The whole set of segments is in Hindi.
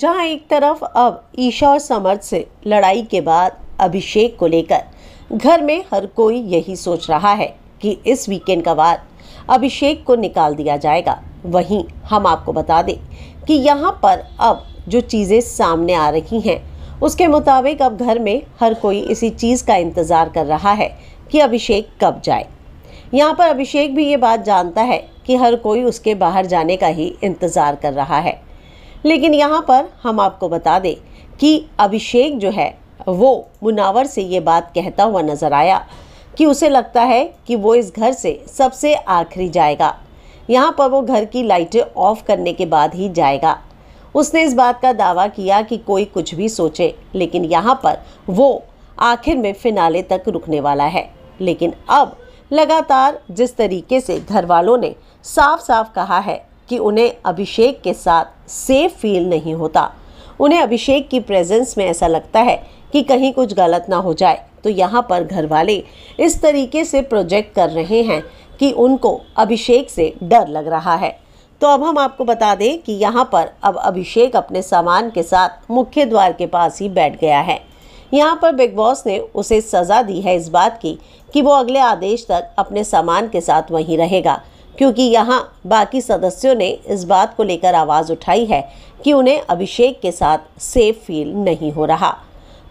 जहां एक तरफ अब ईशा और समर्थ से लड़ाई के बाद अभिषेक को लेकर घर में हर कोई यही सोच रहा है कि इस वीकेंड का बाद अभिषेक को निकाल दिया जाएगा वहीं हम आपको बता दें कि यहाँ पर अब जो चीज़ें सामने आ रही हैं उसके मुताबिक अब घर में हर कोई इसी चीज़ का इंतज़ार कर रहा है कि अभिषेक कब जाए यहाँ पर अभिषेक भी ये बात जानता है कि हर कोई उसके बाहर जाने का ही इंतज़ार कर रहा है लेकिन यहाँ पर हम आपको बता दें कि अभिषेक जो है वो मुनावर से ये बात कहता हुआ नज़र आया कि उसे लगता है कि वो इस घर से सबसे आखिरी जाएगा यहाँ पर वो घर की लाइटें ऑफ करने के बाद ही जाएगा उसने इस बात का दावा किया कि कोई कुछ भी सोचे लेकिन यहाँ पर वो आखिर में फिनाले तक रुकने वाला है लेकिन अब लगातार जिस तरीके से घर वालों ने साफ साफ कहा है कि उन्हें अभिषेक के साथ सेफ फील नहीं होता उन्हें अभिषेक की प्रेजेंस में ऐसा लगता है कि कहीं कुछ गलत ना हो जाए तो यहाँ पर घर वाले इस तरीके से प्रोजेक्ट कर रहे हैं कि उनको अभिषेक से डर लग रहा है तो अब हम आपको बता दें कि यहाँ पर अब अभिषेक अपने सामान के साथ मुख्य द्वार के पास ही बैठ गया है यहाँ पर बिग बॉस ने उसे सज़ा दी है इस बात की कि वो अगले आदेश तक अपने सामान के साथ वहीं रहेगा क्योंकि यहाँ बाकी सदस्यों ने इस बात को लेकर आवाज़ उठाई है कि उन्हें अभिषेक के साथ सेफ फील नहीं हो रहा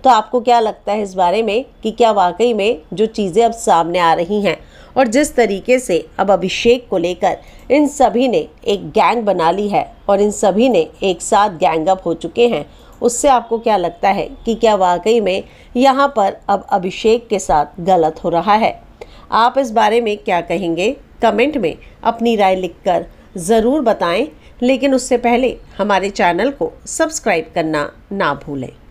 तो आपको क्या लगता है इस बारे में कि क्या वाकई में जो चीज़ें अब सामने आ रही हैं और जिस तरीके से अब अभिषेक को लेकर इन सभी ने एक गैंग बना ली है और इन सभी ने एक साथ गैंग अप हो चुके हैं उससे आपको क्या लगता है कि क्या वाकई में यहाँ पर अब अभिषेक के साथ गलत हो रहा है आप इस बारे में क्या कहेंगे कमेंट में अपनी राय लिखकर ज़रूर बताएं लेकिन उससे पहले हमारे चैनल को सब्सक्राइब करना ना भूलें